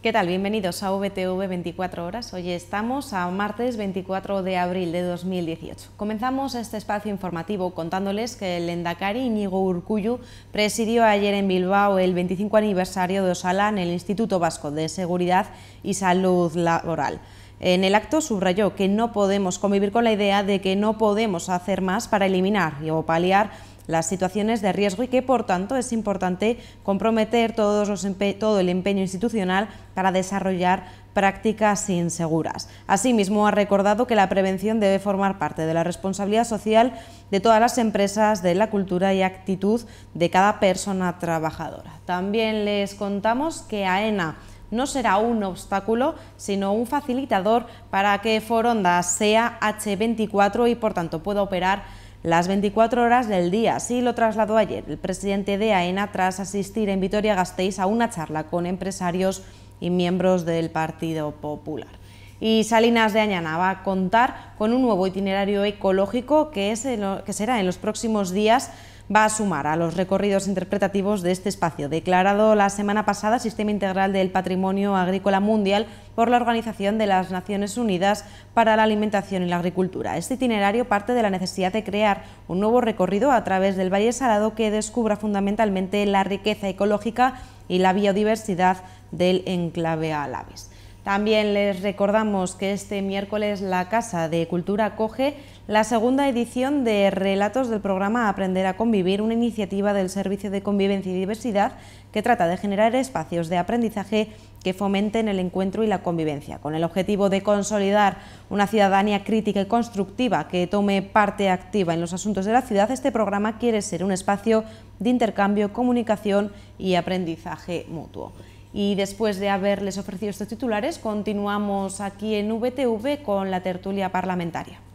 ¿Qué tal? Bienvenidos a VTV 24 horas. Hoy estamos a martes 24 de abril de 2018. Comenzamos este espacio informativo contándoles que el endacari Íñigo Urcuyu presidió ayer en Bilbao el 25 aniversario de Osala en el Instituto Vasco de Seguridad y Salud Laboral. En el acto subrayó que no podemos convivir con la idea de que no podemos hacer más para eliminar o paliar las situaciones de riesgo y que, por tanto, es importante comprometer todos los todo el empeño institucional para desarrollar prácticas inseguras. Asimismo, ha recordado que la prevención debe formar parte de la responsabilidad social de todas las empresas, de la cultura y actitud de cada persona trabajadora. También les contamos que AENA no será un obstáculo, sino un facilitador para que Foronda sea H24 y por tanto pueda operar las 24 horas del día. Así lo trasladó ayer el presidente de AENA tras asistir en Vitoria-Gasteiz a una charla con empresarios y miembros del Partido Popular. Y Salinas de Añana va a contar con un nuevo itinerario ecológico que, es que será en los próximos días va a sumar a los recorridos interpretativos de este espacio, declarado la semana pasada Sistema Integral del Patrimonio Agrícola Mundial por la Organización de las Naciones Unidas para la Alimentación y la Agricultura. Este itinerario parte de la necesidad de crear un nuevo recorrido a través del Valle Salado que descubra fundamentalmente la riqueza ecológica y la biodiversidad del enclave Alaves. También les recordamos que este miércoles la Casa de Cultura coge la segunda edición de Relatos del programa Aprender a Convivir, una iniciativa del Servicio de Convivencia y Diversidad que trata de generar espacios de aprendizaje que fomenten el encuentro y la convivencia, con el objetivo de consolidar una ciudadanía crítica y constructiva que tome parte activa en los asuntos de la ciudad, este programa quiere ser un espacio de intercambio, comunicación y aprendizaje mutuo. Y después de haberles ofrecido estos titulares, continuamos aquí en VTV con la tertulia parlamentaria.